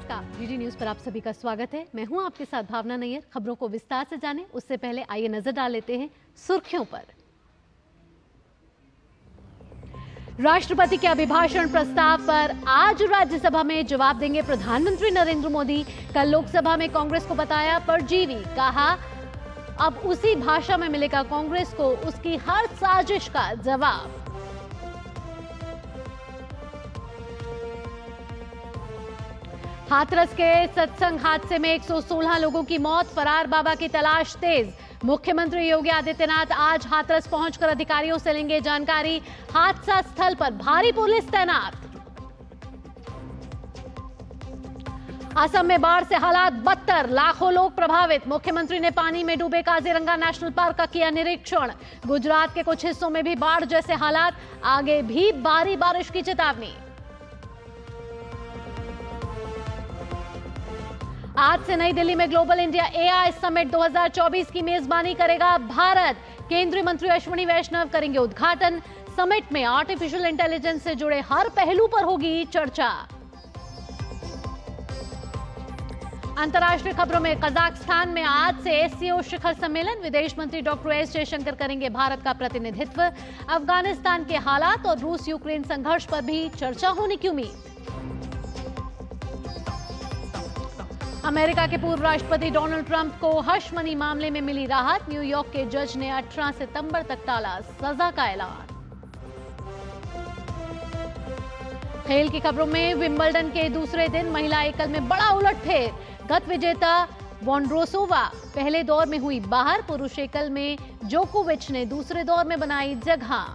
नमस्कार DD news पर आप सभी का स्वागत है मैं हूं आपके साथ भावना नैयर खबरों को विस्तार से जाने उससे पहले आइए नजर डाल लेते हैं सुर्खियों पर राष्ट्रपति के अभिभाषण प्रस्ताव पर आज राज्यसभा में जवाब देंगे प्रधानमंत्री नरेंद्र मोदी कल लोकसभा में कांग्रेस को बताया परजीवी कहा अब उसी भाषा में मिलेगा कांग्रेस को उसकी हर साजिश का जवाब हाथरस के सत्संग हादसे में 116 लोगों की मौत फरार बाबा की तलाश तेज मुख्यमंत्री योगी आदित्यनाथ आज हाथरस पहुंचकर अधिकारियों से लेंगे जानकारी हादसा स्थल पर भारी पुलिस तैनात असम में बाढ़ से हालात बदतर लाखों लोग प्रभावित मुख्यमंत्री ने पानी में डूबे काजीरंगा नेशनल पार्क का किया निरीक्षण गुजरात के कुछ हिस्सों में भी बाढ़ जैसे हालात आगे भी भारी बारिश की चेतावनी आज से नई दिल्ली में ग्लोबल इंडिया एआई समिट 2024 की मेजबानी करेगा भारत केंद्रीय मंत्री अश्विनी वैष्णव करेंगे उद्घाटन समिट में आर्टिफिशियल इंटेलिजेंस से जुड़े हर पहलू पर होगी चर्चा अंतर्राष्ट्रीय खबरों में कजाकिस्तान में आज से एससीओ शिखर सम्मेलन विदेश मंत्री डॉक्टर एस जयशंकर करेंगे भारत का प्रतिनिधित्व अफगानिस्तान के हालात और रूस यूक्रेन संघर्ष पर भी चर्चा होने की उम्मीद अमेरिका के पूर्व राष्ट्रपति डोनाल्ड ट्रंप को मनी मामले में मिली राहत न्यूयॉर्क के जज ने 18 सितंबर तक टाला सजा का ऐलान खेल की खबरों में विंबलडन के दूसरे दिन महिला एकल में बड़ा उलट फेर गत विजेता वॉन्ड्रोसोवा पहले दौर में हुई बाहर पुरुष एकल में जोकोविच ने दूसरे दौर में बनाई जगह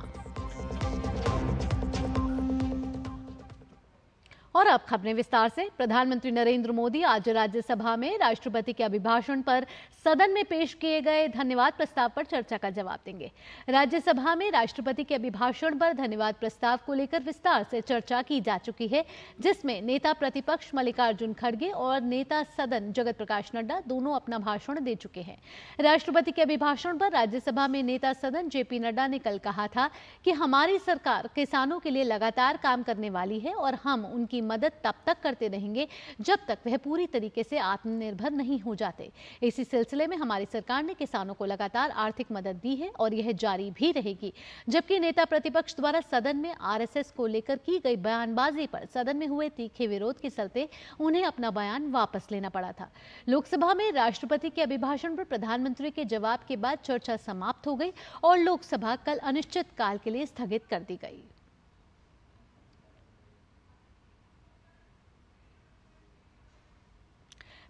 और अब खबरें विस्तार से प्रधानमंत्री नरेंद्र मोदी आज राज्यसभा में राष्ट्रपति के अभिभाषण पर सदन में पेश किए गए धन्यवाद प्रस्ताव पर चर्चा का जवाब देंगे राज्यसभा में राष्ट्रपति के अभिभाषण पर धन्यवाद प्रस्ताव को लेकर विस्तार से चर्चा की जा चुकी है जिसमें नेता प्रतिपक्ष मल्लिकार्जुन खड़गे और नेता सदन जगत प्रकाश नड्डा दोनों अपना भाषण दे चुके हैं राष्ट्रपति के अभिभाषण पर राज्यसभा में नेता सदन जेपी नड्डा ने कल कहा था कि हमारी सरकार किसानों के लिए लगातार काम करने वाली है और हम उनकी मदद तब तक करते रहेंगे जब तक वह पूरी तरीके से आत्मनिर्भर नहीं हो जाते इसी सिलसिले में हमारी सरकार ने किसानों को लगातार आर्थिक मदद दी है और यह जारी भी रहेगी जबकि नेता प्रतिपक्ष द्वारा सदन में आर को लेकर की गई बयानबाजी पर सदन में हुए तीखे विरोध के चलते उन्हें अपना बयान वापस लेना पड़ा था लोकसभा में राष्ट्रपति के अभिभाषण पर प्रधानमंत्री के जवाब के बाद चर्चा समाप्त हो गई और लोकसभा कल अनिश्चित काल के लिए स्थगित कर दी गई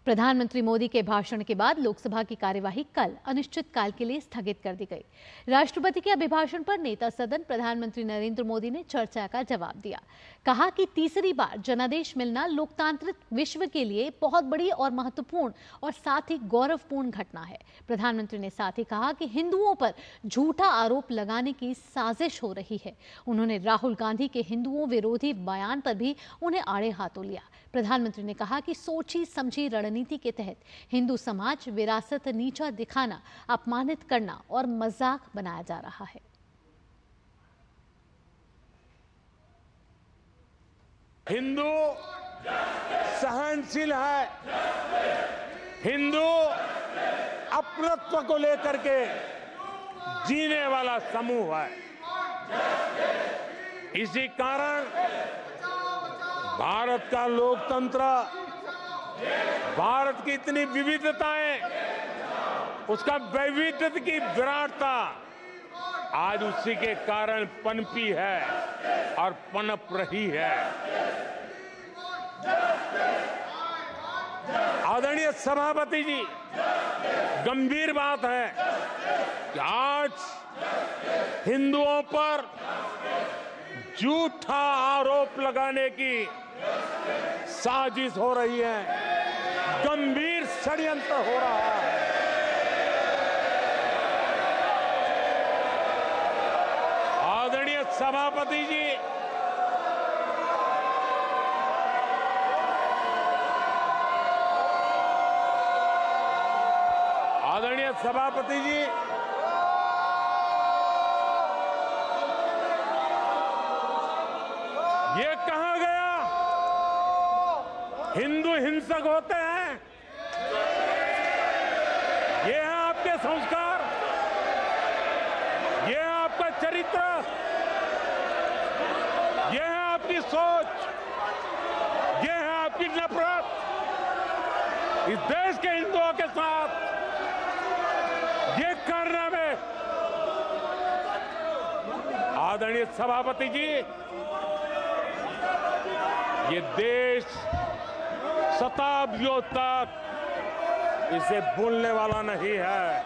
प्रधानमंत्री मोदी के भाषण के बाद लोकसभा की कार्यवाही कल अनिश्चित काल के लिए स्थगित कर दी गई राष्ट्रपति के अभिभाषण पर नेता सदन प्रधानमंत्री नरेंद्र मोदी ने चर्चा का जवाब दिया कहा कि तीसरी बार जनादेश मिलना लोकतांत्रिक विश्व के लिए बहुत बड़ी और महत्वपूर्ण और साथ ही गौरवपूर्ण घटना है प्रधानमंत्री ने साथ ही कहा कि हिंदुओं पर झूठा आरोप लगाने की साजिश हो रही है उन्होंने राहुल गांधी के हिंदुओं विरोधी बयान पर भी उन्हें आड़े हाथों लिया प्रधानमंत्री ने कहा कि सोची समझी रणनीति नीति के तहत हिंदू समाज विरासत नीचा दिखाना अपमानित करना और मजाक बनाया जा रहा है हिंदू सहनशील है हिंदू अपनत्व को लेकर के जीने वाला समूह है इसी कारण भारत का लोकतंत्र भारत की इतनी विविधताएं उसका वैविध्य की विराटता आज उसी के कारण पनपी है और पनप रही है आदरणीय सभापति जी गंभीर बात है कि आज हिंदुओं पर झूठा आरोप लगाने की साजिश हो रही है गंभीर षड्यंत्र हो रहा है आदरणीय सभापति जी आदरणीय सभापति जी चिकित्सक होते हैं ये है आपके संस्कार ये है आपका चरित्र ये है आपकी सोच ये है आपकी नफरत इस देश के हिंदुओं के साथ ये करने में आदरणीय सभापति जी ये देश शताब्दियों तक इसे भूलने वाला नहीं है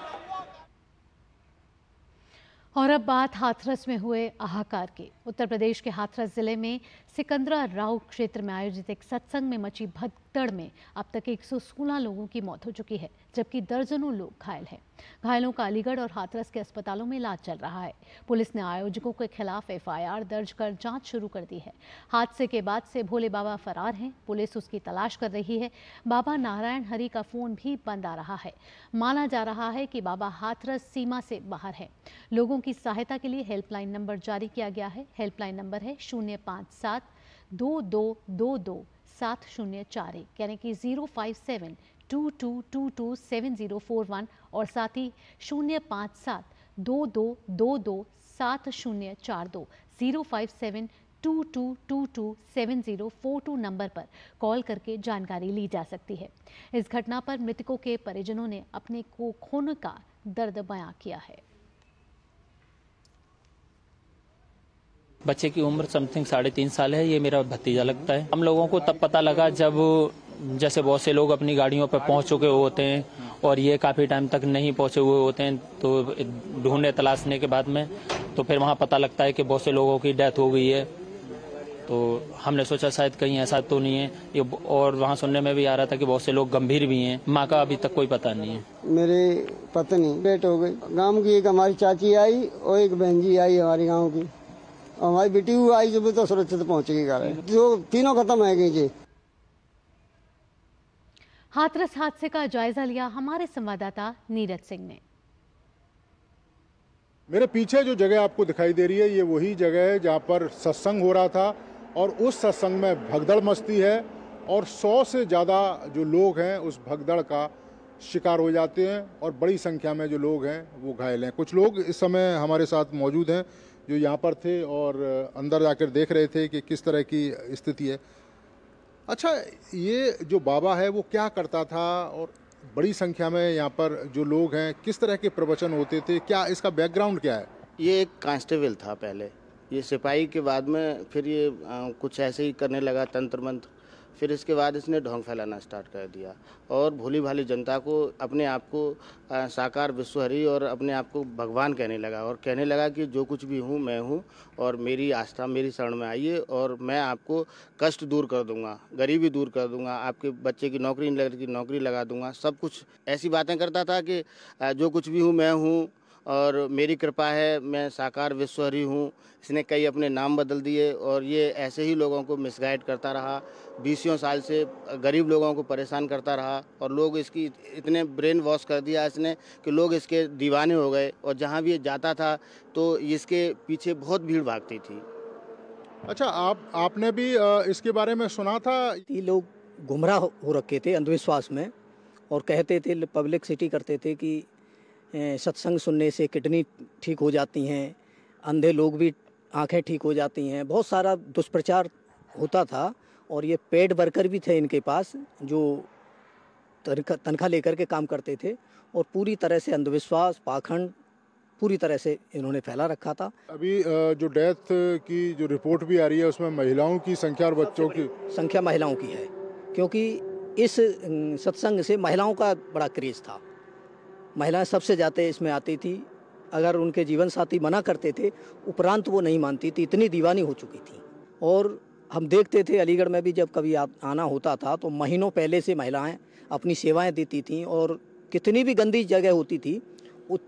और अब बात हाथरस में हुए हाहाकार की उत्तर प्रदेश के हाथरस जिले में सिकंदरा राव क्षेत्र में आयोजित एक सत्संग में मची भद तड़ में अब तक 116 लोगों की मौत हो चुकी है जबकि दर्जनों लोग घायल हैं घायलों का अलीगढ़ और हाथरस के अस्पतालों में इलाज चल रहा है पुलिस ने आयोजकों के खिलाफ एफआईआर दर्ज कर जांच शुरू कर दी है हादसे के बाद से भोले बाबा फरार हैं पुलिस उसकी तलाश कर रही है बाबा नारायण हरि का फोन भी बंद आ रहा है माना जा रहा है कि बाबा हाथरस सीमा से बाहर है लोगों की सहायता के लिए हेल्पलाइन नंबर जारी किया गया है हेल्पलाइन नंबर है शून्य पाँच सात दो दो दो दो सात शून्य चार एक यानी कि zero five seven two two two two seven zero four one और साथ ही शून्य पाँच सात दो दो दो दो सात शून्य चार दो zero five seven two two two two seven zero four two number पर कॉल करके जानकारी ली जा सकती है इस घटना पर मृतकों के परिजनों ने अपने को खोने का दर्द बयां किया है बच्चे की उम्र समथिंग साढ़े तीन साल है ये मेरा भतीजा लगता है हम लोगों को तब पता लगा जब जैसे बहुत से लोग अपनी गाड़ियों पर पहुंच चुके होते हैं और ये काफ़ी टाइम तक नहीं पहुंचे हुए होते हैं तो ढूंढने तलाशने के बाद में तो फिर वहाँ पता लगता है कि बहुत से लोगों की डेथ हो गई है तो हमने सोचा शायद कहीं ऐसा तो नहीं है ये और वहाँ सुनने में भी आ रहा था कि बहुत से लोग गंभीर भी हैं माँ का अभी तक कोई पता नहीं है मेरे पत्नी डेट हो गई गांव की एक हमारी चाची आई और एक बहन जी आई हमारे गांव की हमारी बेटी आई जब तो सुरक्षित पहुंच गई घर जो तीनों खत्म है गई जी हाथरस हादसे का जायजा लिया हमारे संवाददाता नीरज सिंह ने मेरे पीछे जो जगह आपको दिखाई दे रही है ये वही जगह है जहाँ पर सत्संग हो रहा था और उस सत्संग में भगदड़ मस्ती है और सौ से ज़्यादा जो लोग हैं उस भगदड़ का शिकार हो जाते हैं और बड़ी संख्या में जो लोग हैं वो घायल हैं कुछ लोग इस समय हमारे साथ मौजूद हैं जो यहाँ पर थे और अंदर जाकर देख रहे थे कि किस तरह की स्थिति है अच्छा ये जो बाबा है वो क्या करता था और बड़ी संख्या में यहाँ पर जो लोग हैं किस तरह के प्रवचन होते थे क्या इसका बैकग्राउंड क्या है ये एक कांस्टेबल था पहले ये सिपाही के बाद में फिर ये आ, कुछ ऐसे ही करने लगा तंत्र मंत्र फिर इसके बाद इसने ढोंग फैलाना स्टार्ट कर दिया और भोली भाली जनता को अपने आप को साकार विश्वहरी और अपने आप को भगवान कहने लगा और कहने लगा कि जो कुछ भी हूँ मैं हूँ और मेरी आस्था मेरी शरण में आइए और मैं आपको कष्ट दूर कर दूंगा गरीबी दूर कर दूंगा आपके बच्चे की नौकरी लग की नौकरी लगा दूंगा सब कुछ ऐसी बातें करता था कि जो कुछ भी हूँ मैं हूँ और मेरी कृपा है मैं साकार विश्वहरी हूँ इसने कई अपने नाम बदल दिए और ये ऐसे ही लोगों को मिसगाइड करता रहा बीसियों साल से गरीब लोगों को परेशान करता रहा और लोग इसकी इतने ब्रेन वॉश कर दिया इसने कि लोग इसके दीवाने हो गए और जहाँ भी ये जाता था तो इसके पीछे बहुत भीड़ भागती थी अच्छा आप आपने भी इसके बारे में सुना था ये लोग गुमराह हो रखे थे अंधविश्वास में और कहते थे पब्लिक सिटी करते थे कि सत्संग सुनने से किडनी ठीक हो जाती हैं अंधे लोग भी आंखें ठीक हो जाती हैं बहुत सारा दुष्प्रचार होता था और ये पेड वर्कर भी थे इनके पास जो तनख्वाह लेकर के काम करते थे और पूरी तरह से अंधविश्वास पाखंड पूरी तरह से इन्होंने फैला रखा था अभी जो डेथ की जो रिपोर्ट भी आ रही है उसमें महिलाओं की संख्या और बच्चों की संख्या महिलाओं की है क्योंकि इस सत्संग से महिलाओं का बड़ा क्रेज था महिलाएं सबसे ज़्यादा इसमें आती थी अगर उनके जीवन साथी मना करते थे उपरांत वो नहीं मानती थी इतनी दीवानी हो चुकी थी और हम देखते थे अलीगढ़ में भी जब कभी आना होता था तो महीनों पहले से महिलाएं अपनी सेवाएं देती थीं और कितनी भी गंदी जगह होती थी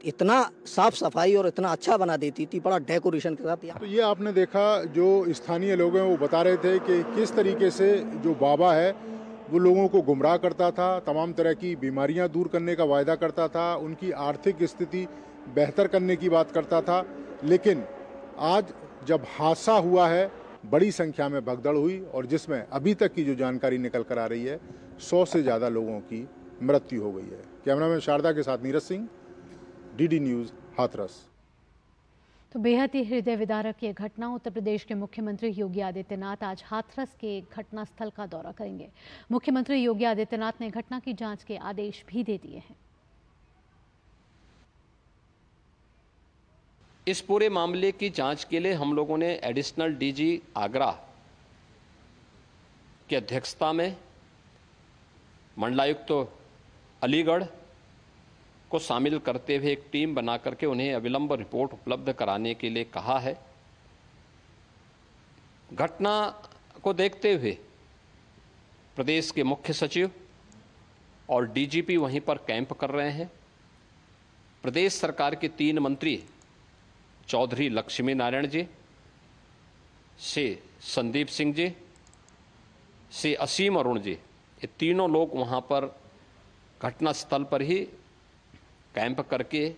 इतना साफ सफाई और इतना अच्छा बना देती थी बड़ा डेकोरेशन के साथ तो ये आपने देखा जो स्थानीय लोग हैं वो बता रहे थे कि किस तरीके से जो बाबा है वो लोगों को गुमराह करता था तमाम तरह की बीमारियां दूर करने का वायदा करता था उनकी आर्थिक स्थिति बेहतर करने की बात करता था लेकिन आज जब हादसा हुआ है बड़ी संख्या में भगदड़ हुई और जिसमें अभी तक की जो जानकारी निकल कर आ रही है सौ से ज़्यादा लोगों की मृत्यु हो गई है कैमरामैन शारदा के साथ नीरज सिंह डीडी न्यूज़ हाथरस तो बेहद ही हृदय विदारक ये घटना उत्तर प्रदेश के मुख्यमंत्री योगी आदित्यनाथ आज हाथरस के घटना स्थल का दौरा करेंगे मुख्यमंत्री योगी आदित्यनाथ ने घटना की जांच के आदेश भी दे दिए हैं इस पूरे मामले की जांच के लिए हम लोगों ने एडिशनल डीजी आगरा की अध्यक्षता में मंडलायुक्त तो अलीगढ़ को शामिल करते हुए एक टीम बना करके उन्हें अविलंब रिपोर्ट उपलब्ध कराने के लिए कहा है घटना को देखते हुए प्रदेश के मुख्य सचिव और डीजीपी वहीं पर कैंप कर रहे हैं प्रदेश सरकार के तीन मंत्री चौधरी लक्ष्मी नारायण जी से संदीप सिंह जी से असीम अरुण जी ये तीनों लोग वहाँ पर घटनास्थल पर ही कैंप करके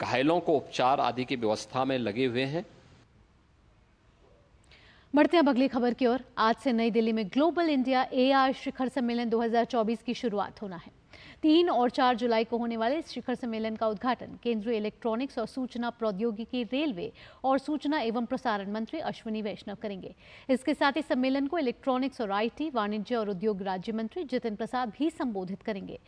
घायलों को उपचार आदि की व्यवस्था में लगे हुए हैं बढ़ते हैं अगली खबर की ओर आज से नई दिल्ली में ग्लोबल इंडिया एआर शिखर सम्मेलन 2024 की शुरुआत होना है तीन और चार जुलाई को होने वाले इस शिखर सम्मेलन का उद्घाटन केंद्रीय इलेक्ट्रॉनिक्स और सूचना प्रौद्योगिकी रेलवे और सूचना एवं प्रसारण मंत्री अश्विनी वैष्णव करेंगे इसके साथ ही सम्मेलन को इलेक्ट्रॉनिक्स और आईटी वाणिज्य और उद्योग राज्य मंत्री जितिन प्रसाद भी संबोधित करेंगे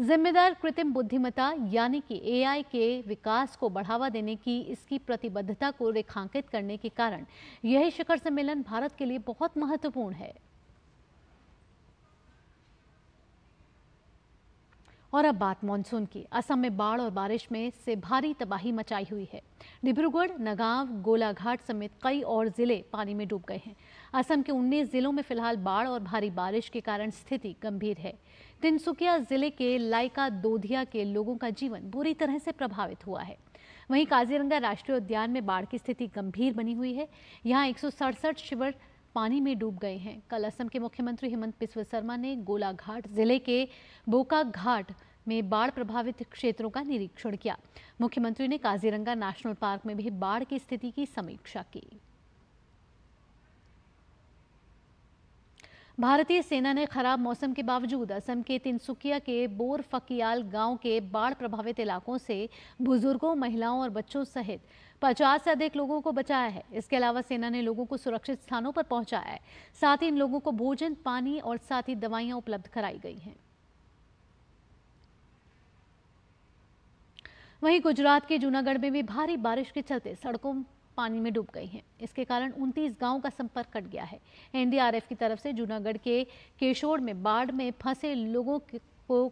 जिम्मेदार कृत्रिम बुद्धिमत्ता यानी कि एआई के विकास को बढ़ावा देने की इसकी प्रतिबद्धता को रेखांकित करने के कारण यह शिखर सम्मेलन भारत के लिए बहुत महत्वपूर्ण है और अब बात मानसून की असम में बाढ़ और बारिश में से भारी तबाही मचाई हुई है डिब्रूगढ़ नगांव गोलाघाट समेत कई और जिले पानी में डूब गए हैं असम के 19 जिलों में फिलहाल बाढ़ और भारी बारिश के कारण स्थिति गंभीर है तिनसुकिया जिले के लाइका दोधिया के लोगों का जीवन बुरी तरह से प्रभावित हुआ है वहीं काजीरंगा राष्ट्रीय उद्यान में बाढ़ की स्थिति गंभीर बनी हुई है यहाँ एक शिविर पानी में डूब गए हैं कल असम के मुख्यमंत्री हेमंत बिस्व शर्मा ने गोलाघाट जिले के बोका घाट में बाढ़ प्रभावित क्षेत्रों का निरीक्षण किया मुख्यमंत्री ने काजीरंगा नेशनल पार्क में भी बाढ़ की स्थिति की समीक्षा की भारतीय सेना ने खराब मौसम के बावजूद असम के तिनसुकिया के बोर फकियाल गांव के बाढ़ प्रभावित इलाकों से बुजुर्गों महिलाओं और बच्चों सहित 50 से अधिक लोगों को बचाया है इसके अलावा सेना ने लोगों को सुरक्षित स्थानों पर पहुंचाया है साथ ही इन लोगों को भोजन पानी और साथ ही दवाइयां उपलब्ध कराई गई हैं वहीं गुजरात के जूनागढ़ में भी भारी बारिश के चलते सड़कों पानी में डूब गई हैं इसके कारण उनतीस गांव का संपर्क कट गया है एनडीआरएफ की तरफ से जूनागढ़ के केशोर में बाढ़ में फंसे लोगों को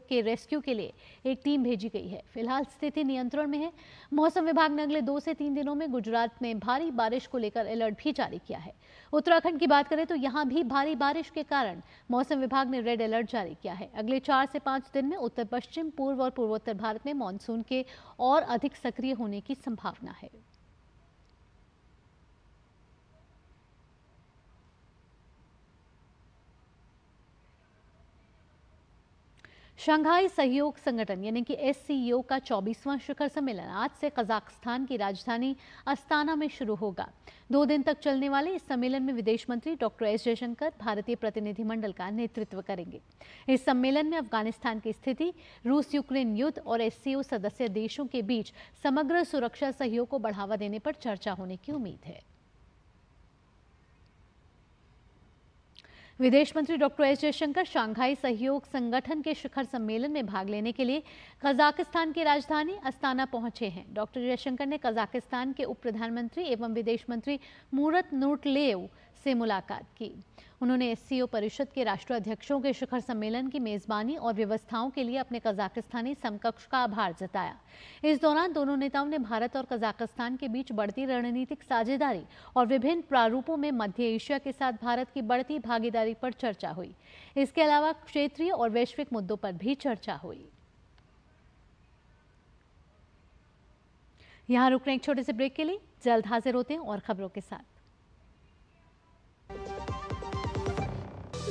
के रेस्क्यू के लिए एक टीम भेजी गई है फिलहाल स्थिति नियंत्रण में है मौसम विभाग ने अगले दो से तीन दिनों में गुजरात में भारी बारिश को लेकर अलर्ट भी जारी किया है उत्तराखंड की बात करें तो यहाँ भी भारी बारिश के कारण मौसम विभाग ने रेड अलर्ट जारी किया है अगले चार से पाँच दिन में उत्तर पश्चिम पूर्व और पूर्वोत्तर भारत में मानसून के और अधिक सक्रिय होने की संभावना है शंघाई सहयोग संगठन यानी कि एस e का 24वां शिखर सम्मेलन आज से कजाकिस्तान की राजधानी अस्ताना में शुरू होगा दो दिन तक चलने वाले इस सम्मेलन में विदेश मंत्री डॉक्टर एस जयशंकर भारतीय प्रतिनिधिमंडल का नेतृत्व करेंगे इस सम्मेलन में अफगानिस्तान की स्थिति रूस यूक्रेन युद्ध और एस e सदस्य देशों के बीच समग्र सुरक्षा सहयोग को बढ़ावा देने पर चर्चा होने की उम्मीद है विदेश मंत्री डॉक्टर एस जयशंकर शांघाई सहयोग संगठन के शिखर सम्मेलन में भाग लेने के लिए कजाकिस्तान की राजधानी अस्ताना पहुंचे हैं डॉक्टर जयशंकर ने कजाकिस्तान के उप प्रधानमंत्री एवं विदेश मंत्री मूरत नूटलेव से मुलाकात की उन्होंने एस परिषद के राष्ट्राध्यक्षों के शिखर सम्मेलन की मेजबानी और व्यवस्थाओं के लिए अपने कजाकिस्तानी समकक्ष का आभार जताया इस दौरान दोनों नेताओं ने भारत और कजाकिस्तान के बीच बढ़ती रणनीतिक साझेदारी और विभिन्न प्रारूपों में मध्य एशिया के साथ भारत की बढ़ती भागीदारी पर चर्चा हुई इसके अलावा क्षेत्रीय और वैश्विक मुद्दों पर भी चर्चा हुई यहाँ रुक रहे एक छोटे से ब्रेक के लिए जल्द हाजिर होते हैं और खबरों के साथ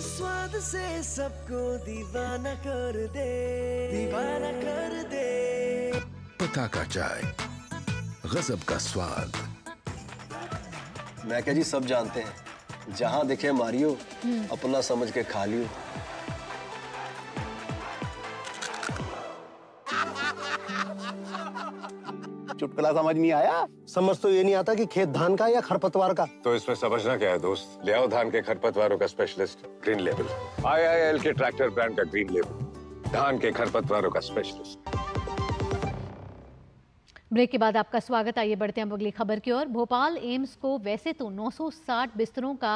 स्वाद से सबको दीवाना कर दे दीवाना कर दे पता का चाय गजब का स्वाद मैं क्या जी सब जानते हैं जहाँ देखे मारियो हम्म। अपना समझ के खा लियो चुटकुला समझ नहीं आया समझ तो ये नहीं आता कि खेत धान का या खरपतवार का तो इसमें समझना क्या है दोस्त ले आओ धान के खरपतवारों का स्पेशलिस्ट ग्रीन लेबल आईआईएल के ट्रैक्टर ब्रांड का ग्रीन लेबल धान के खरपतवारों का स्पेशलिस्ट ब्रेक के बाद आपका स्वागत आइए बढ़ते हैं अगली खबर की ओर भोपाल एम्स को वैसे तो 960 बिस्तरों का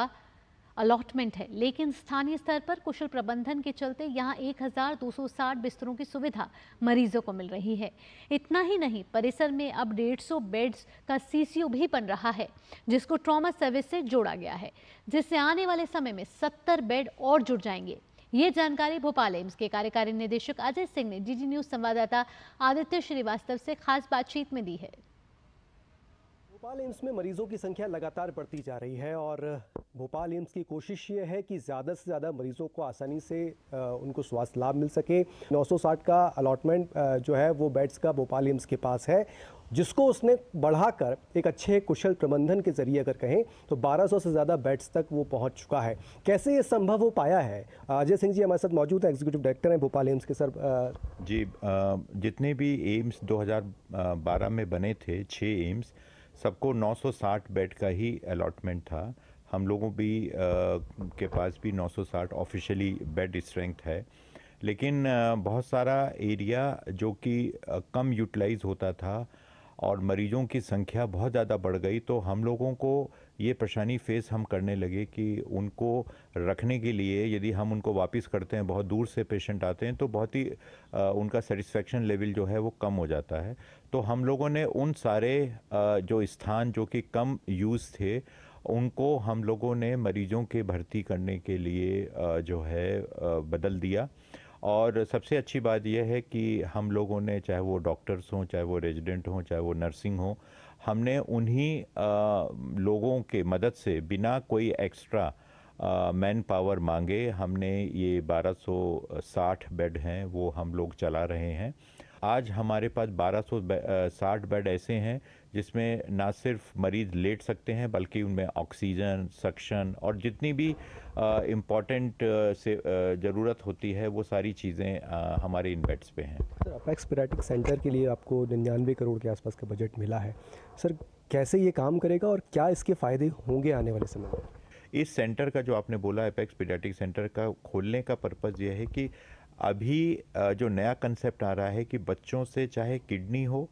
अलॉटमेंट है लेकिन स्थानीय स्तर पर कुशल प्रबंधन के चलते यहाँ 1260 बिस्तरों की सुविधा मरीजों को मिल रही है इतना ही नहीं परिसर में अब 150 बेड्स का सी भी बन रहा है जिसको ट्रॉमा सर्विस से जोड़ा गया है जिससे आने वाले समय में सत्तर बेड और जुड़ जाएंगे ये जानकारी भोपाल एम्स के कार्यकारी निदेशक अजय सिंह ने डीडी न्यूज संवाददाता आदित्य श्रीवास्तव से खास बातचीत में दी है भोपाल एम्स में मरीजों की संख्या लगातार बढ़ती जा रही है और भोपाल एम्स की कोशिश ये है कि ज़्यादा से ज़्यादा मरीजों को आसानी से उनको स्वास्थ्य लाभ मिल सके 960 का अलॉटमेंट जो है वो बेड्स का भोपाल एम्स के पास है जिसको उसने बढ़ाकर एक अच्छे कुशल प्रबंधन के जरिए अगर कहें तो 1200 से ज़्यादा बेड्स तक वो पहुंच चुका है कैसे ये संभव हो पाया है अजय सिंह जी हमारे साथ मौजूद हैं एग्जीक्यूटिव डायरेक्टर हैं भोपाल एम्स के सर जी जितने भी एम्स 2012 में बने थे छः एम्स सबको 960 बेड का ही अलॉटमेंट था हम लोगों भी आ, के पास भी 960 ऑफिशियली बेड स्ट्रेंथ है लेकिन बहुत सारा एरिया जो कि कम यूटिलाइज होता था और मरीजों की संख्या बहुत ज़्यादा बढ़ गई तो हम लोगों को ये परेशानी फेस हम करने लगे कि उनको रखने के लिए यदि हम उनको वापस करते हैं बहुत दूर से पेशेंट आते हैं तो बहुत ही उनका सेटिस्फेक्शन लेवल जो है वो कम हो जाता है तो हम लोगों ने उन सारे जो स्थान जो कि कम यूज़ थे उनको हम लोगों ने मरीजों के भर्ती करने के लिए जो है बदल दिया और सबसे अच्छी बात यह है कि हम लोगों ने चाहे वो डॉक्टर्स हों चाहे वो रेजिडेंट हों चाहे वो नर्सिंग हों हमने उन्हीं लोगों के मदद से बिना कोई एक्स्ट्रा मैन पावर मांगे हमने ये 1260 बेड हैं वो हम लोग चला रहे हैं आज हमारे पास 1260 बेड ऐसे हैं जिसमें ना सिर्फ मरीज़ लेट सकते हैं बल्कि उनमें ऑक्सीजन सक्शन और जितनी भी इम्पॉर्टेंट से ज़रूरत होती है वो सारी चीज़ें हमारे इन बेड्स पे हैं सर अपना सेंटर के लिए आपको निन्यानवे करोड़ के आसपास का बजट मिला है सर कैसे ये काम करेगा और क्या इसके फ़ायदे होंगे आने वाले समय में इस सेंटर का जो आपने बोला एपेक्स पीडियाटिक सेंटर का खोलने का पर्पज़ यह है कि अभी जो नया कंसेप्ट आ रहा है कि बच्चों से चाहे किडनी हो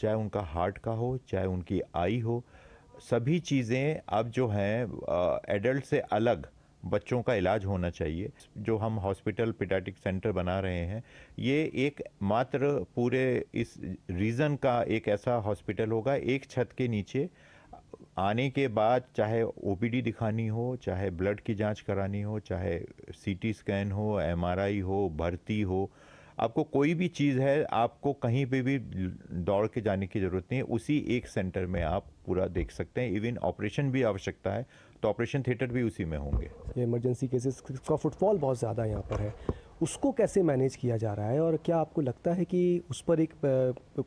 चाहे उनका हार्ट का हो चाहे उनकी आई हो सभी चीज़ें अब जो हैं एडल्ट से अलग बच्चों का इलाज होना चाहिए जो हम हॉस्पिटल पिटाटिक सेंटर बना रहे हैं ये एक मात्र पूरे इस रीज़न का एक ऐसा हॉस्पिटल होगा एक छत के नीचे आने के बाद चाहे ओ दिखानी हो चाहे ब्लड की जांच करानी हो चाहे सीटी स्कैन हो एमआरआई हो भर्ती हो आपको कोई भी चीज़ है आपको कहीं पे भी दौड़ के जाने की ज़रूरत नहीं है उसी एक सेंटर में आप पूरा देख सकते हैं इवन ऑपरेशन भी आवश्यकता है तो ऑपरेशन थिएटर भी उसी में होंगे इमरजेंसी केसेस का फुटफॉल बहुत ज़्यादा यहाँ पर है उसको कैसे मैनेज किया जा रहा है और क्या आपको लगता है कि उस पर एक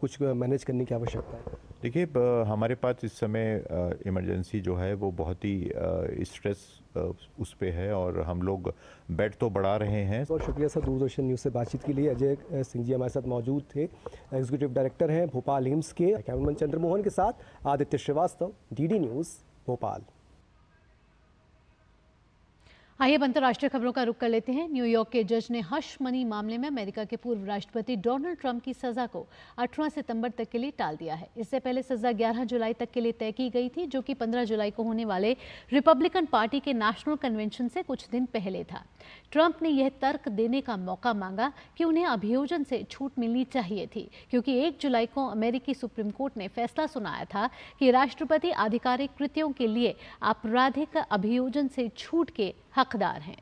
कुछ मैनेज करने की आवश्यकता है देखिए हमारे पास इस समय इमरजेंसी जो है वो बहुत ही स्ट्रेस उस पर है और हम लोग बेड तो बढ़ा रहे हैं बहुत शुक्रिया सर दूरदर्शन न्यूज़ से बातचीत के लिए अजय सिंह जी हमारे साथ मौजूद थे एग्जीक्यूटिव डायरेक्टर हैं भोपाल एम्स के कैमरामैन चंद्रमोहन के साथ आदित्य श्रीवास्तव डी न्यूज़ भोपाल आइए अब अंतर्राष्ट्रीय खबरों का रुख कर लेते हैं न्यूयॉर्क के जज ने हश मनी मामले में अमेरिका के पूर्व राष्ट्रपति डोनाल्ड ट्रंप की सजा को 18 सितंबर तक के लिए टाल दिया है इससे पहले सजा 11 जुलाई तक के लिए तय की गई थी जो कि 15 जुलाई को होने वाले रिपब्लिकन पार्टी के नेशनल कन्वेंशन से कुछ दिन पहले था ट्रंप ने यह तर्क देने का मौका मांगा कि उन्हें अभियोजन से छूट मिलनी चाहिए थी क्योंकि एक जुलाई को अमेरिकी सुप्रीम कोर्ट ने फैसला सुनाया था कि राष्ट्रपति आधिकारिक कृत्यों के लिए आपराधिक अभियोजन से छूट के हकदार हैं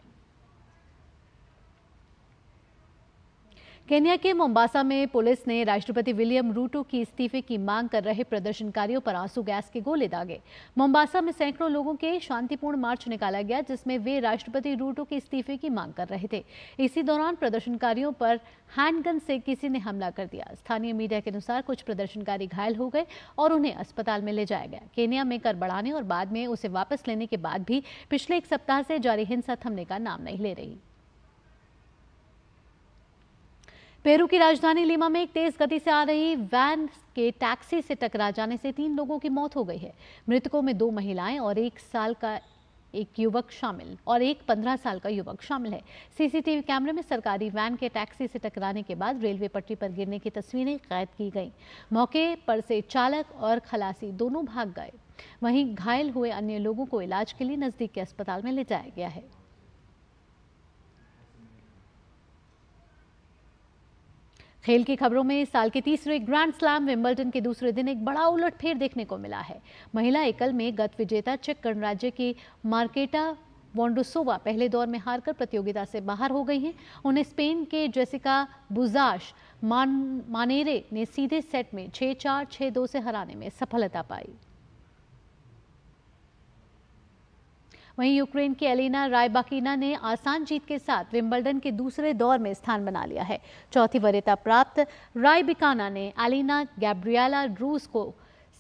केन्या के मोम्बासा में पुलिस ने राष्ट्रपति विलियम रूटो की इस्तीफे की मांग कर रहे प्रदर्शनकारियों पर आंसू गैस के गोले दागे मोम्बासा में सैकड़ों लोगों के शांतिपूर्ण मार्च निकाला गया जिसमें वे राष्ट्रपति रूटो के इस्तीफे की मांग कर रहे थे इसी दौरान प्रदर्शनकारियों पर हैंडगन से किसी ने हमला कर दिया स्थानीय मीडिया के अनुसार कुछ प्रदर्शनकारी घायल हो गए और उन्हें अस्पताल में ले जाया गया केन्या में कर बढ़ाने और बाद में उसे वापस लेने के बाद भी पिछले एक सप्ताह से जारी हिंसा थमने का नाम नहीं ले रही पेरू की राजधानी लीमा में एक तेज गति से आ रही वैन के टैक्सी से टकरा जाने से तीन लोगों की मौत हो गई है मृतकों में दो महिलाएं और एक साल का एक युवक शामिल और एक पंद्रह साल का युवक शामिल है सीसीटीवी कैमरे में सरकारी वैन के टैक्सी से टकराने के बाद रेलवे पटरी पर गिरने की तस्वीरें कैद की गईं मौके पर से चालक और खलासी दोनों भाग गए वहीं घायल हुए अन्य लोगों को इलाज के लिए नज़दीक के अस्पताल में ले जाया गया है खेल की खबरों में साल के तीसरे ग्रैंड स्लैम विंबलडन के दूसरे दिन एक बड़ा उलट फेर देखने को मिला है महिला एकल में गत विजेता चेक गणराज्य की मार्केटा वॉन्डोसोवा पहले दौर में हारकर प्रतियोगिता से बाहर हो गई हैं उन्हें स्पेन के जेसिका बुजाश मान मानेरे ने सीधे सेट में छः चार छः दो से हराने में सफलता पाई वहीं यूक्रेन की एलिना रायबाकिना ने आसान जीत के साथ विंबलडन के दूसरे दौर में स्थान बना लिया है चौथी वरीयता प्राप्त रायबिकाना ने एलिना गैब्रियाला रूस को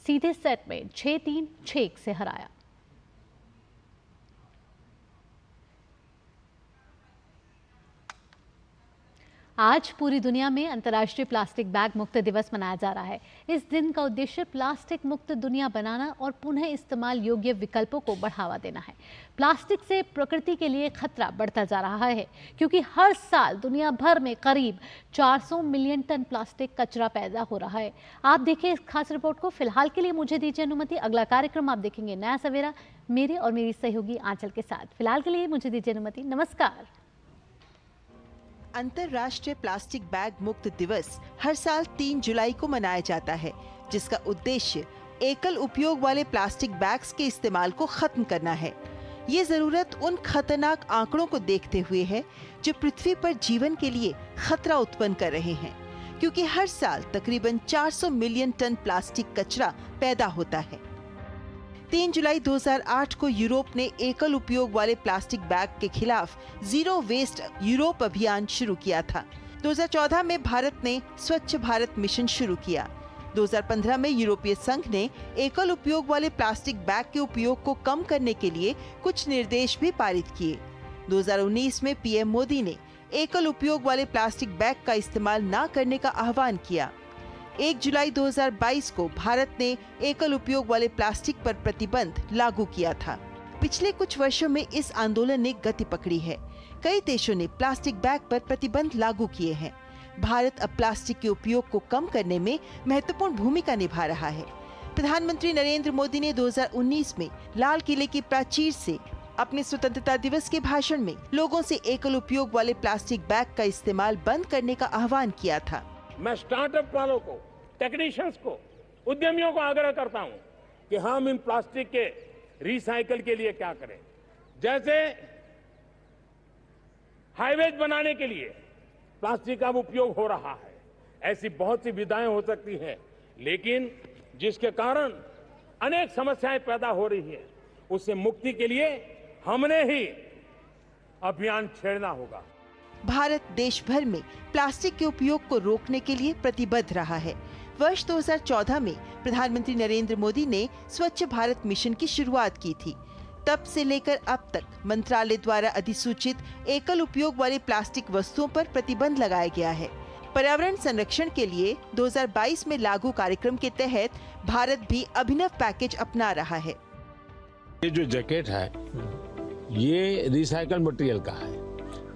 सीधे सेट में छः तीन एक से हराया आज पूरी दुनिया में अंतर्राष्ट्रीय प्लास्टिक बैग मुक्त दिवस मनाया जा रहा है इस दिन का उद्देश्य प्लास्टिक मुक्त दुनिया बनाना और पुनः इस्तेमाल योग्य विकल्पों को बढ़ावा देना है प्लास्टिक से प्रकृति के लिए खतरा बढ़ता जा रहा है क्योंकि हर साल दुनिया भर में करीब 400 मिलियन टन प्लास्टिक कचरा पैदा हो रहा है आप देखिए इस खास रिपोर्ट को फिलहाल के लिए मुझे दीजिए अनुमति अगला कार्यक्रम आप देखेंगे नया सवेरा मेरे और मेरी सहयोगी आंचल के साथ फिलहाल के लिए मुझे दीजिए अनुमति नमस्कार अंतर्राष्ट्रीय प्लास्टिक बैग मुक्त दिवस हर साल 3 जुलाई को मनाया जाता है जिसका उद्देश्य एकल उपयोग वाले प्लास्टिक बैग्स के इस्तेमाल को खत्म करना है ये जरूरत उन खतरनाक आंकड़ों को देखते हुए है जो पृथ्वी पर जीवन के लिए खतरा उत्पन्न कर रहे हैं क्योंकि हर साल तकरीबन 400 मिलियन टन प्लास्टिक कचरा पैदा होता है तीन जुलाई 2008 को यूरोप ने एकल उपयोग वाले प्लास्टिक बैग के खिलाफ जीरो वेस्ट यूरोप अभियान शुरू किया था 2014 में भारत ने स्वच्छ भारत मिशन शुरू किया 2015 में यूरोपीय संघ ने एकल उपयोग वाले प्लास्टिक बैग के उपयोग को कम करने के लिए कुछ निर्देश भी पारित किए 2019 में पीएम मोदी ने एकल उपयोग वाले प्लास्टिक बैग का इस्तेमाल न करने का आह्वान किया 1 जुलाई 2022 को भारत ने एकल उपयोग वाले प्लास्टिक पर प्रतिबंध लागू किया था पिछले कुछ वर्षों में इस आंदोलन ने गति पकड़ी है कई देशों ने प्लास्टिक बैग पर प्रतिबंध लागू किए हैं भारत अब प्लास्टिक के उपयोग को कम करने में महत्वपूर्ण भूमिका निभा रहा है प्रधानमंत्री नरेंद्र मोदी ने 2019 में लाल किले की प्राचीर से अपने स्वतंत्रता दिवस के भाषण में लोगों से एकल उपयोग वाले प्लास्टिक बैग का इस्तेमाल बंद करने का आह्वान किया था मैं स्टार्टअप वालों को टेक्नीशियंस को उद्यमियों को आग्रह करता हूं कि हम इन प्लास्टिक के रिसाइकल के लिए क्या करें जैसे हाईवेज बनाने के लिए प्लास्टिक का उपयोग हो रहा है ऐसी बहुत सी विधाएं हो सकती हैं लेकिन जिसके कारण अनेक समस्याएं पैदा हो रही हैं उससे मुक्ति के लिए हमने ही अभियान छेड़ना होगा भारत देश भर में प्लास्टिक के उपयोग को रोकने के लिए प्रतिबद्ध रहा है वर्ष 2014 में प्रधानमंत्री नरेंद्र मोदी ने स्वच्छ भारत मिशन की शुरुआत की थी तब से लेकर अब तक मंत्रालय द्वारा अधिसूचित एकल उपयोग वाले प्लास्टिक वस्तुओं पर प्रतिबंध लगाया गया है पर्यावरण संरक्षण के लिए 2022 में लागू कार्यक्रम के तहत भारत भी अभिनव पैकेज अपना रहा है ये जो जैकेट है ये रिसाइकल मटेरियल का है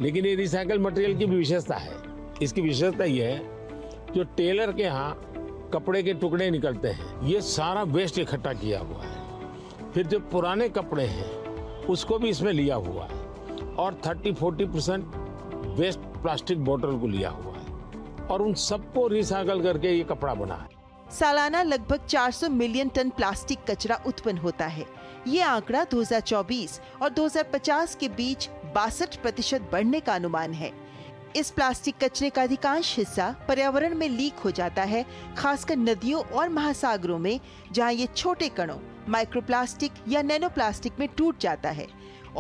लेकिन ये रिसाइकल मटेरियल की भी विशेषता है इसकी विशेषता ये है जो टेलर के यहाँ कपड़े के टुकड़े निकलते हैं ये सारा वेस्ट इकट्ठा किया हुआ है फिर जो पुराने कपड़े हैं उसको भी इसमें लिया हुआ है और 30-40 परसेंट वेस्ट प्लास्टिक बोतल को लिया हुआ है और उन सबको रिसाइकल करके ये कपड़ा बना है सालाना लगभग 400 मिलियन टन प्लास्टिक कचरा उत्पन्न होता है ये आंकड़ा 2024 और 2050 के बीच बासठ प्रतिशत बढ़ने का अनुमान है इस प्लास्टिक कचरे का अधिकांश हिस्सा पर्यावरण में लीक हो जाता है खासकर नदियों और महासागरों में जहां ये छोटे कणों माइक्रोप्लास्टिक या नैनोप्लास्टिक में टूट जाता है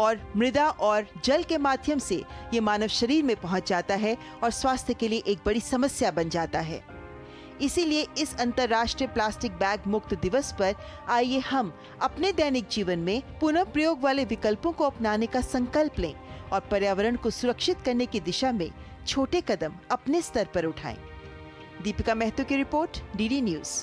और मृदा और जल के माध्यम से ये मानव शरीर में पहुंच जाता है और स्वास्थ्य के लिए एक बड़ी समस्या बन जाता है इसीलिए इस अंतर्राष्ट्रीय प्लास्टिक बैग मुक्त दिवस पर आइए हम अपने दैनिक जीवन में पुनः प्रयोग वाले विकल्पों को अपनाने का संकल्प लें और पर्यावरण को सुरक्षित करने की दिशा में छोटे कदम अपने स्तर पर उठाएं। दीपिका मेहतो की रिपोर्ट डीडी न्यूज़